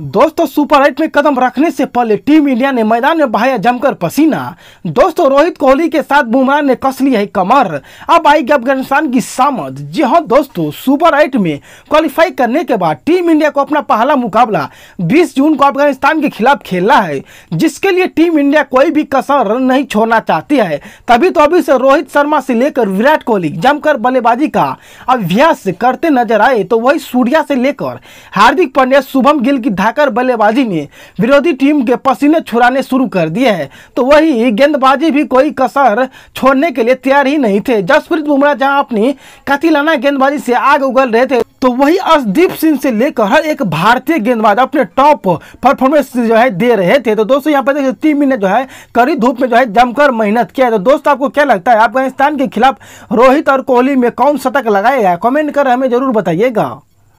दोस्तों super eight में कदम रखने से पहले टीम इंडिया ने मैदान में बहाया जमकर पसीना दोस्तों रोहित कोहली के साथ बुमराह ने कस ली है कमर अब आएगी अफगानिस्तान की सामद जी हाँ दोस्तों सुपर एट में क्वालिफाई करने के बाद टीम इंडिया को अपना पहला मुकाबला 20 जून को अफगानिस्तान के खिलाफ खेलना है जिसके लिए टीम इंडिया कोई भी कसर नहीं छोड़ना चाहती है तभी तो अभी से रोहित शर्मा से लेकर विराट कोहली जमकर बल्लेबाजी का अभ्यास करते नजर आए तो वही सूर्या से लेकर हार्दिक पांड्या शुभम गिल की बढ़ाकर बल्लेबाजी में विरोधी टीम के पसीने छुड़ाने शुरू कर दिए हैं तो वही गेंदबाजी भी कोई कसर छोड़ने के लिए तैयार ही नहीं थे जसप्रीत बुमराह जहां अपनी कतिलाना गेंदबाजी से आग उगल रहे थे तो वही अर्शदीप सिंह से लेकर हर एक भारतीय गेंदबाज अपने टॉप परफॉर्मेंस जो है दे रहे थे तो दोस्तों यहाँ पर देखिए टीम ने जो है कड़ी धूप में जो है जमकर मेहनत किया है तो दोस्तों आपको क्या लगता है अफगानिस्तान के खिलाफ रोहित और कोहली में कौन शतक लगाएगा कमेंट कर हमें जरूर बताइएगा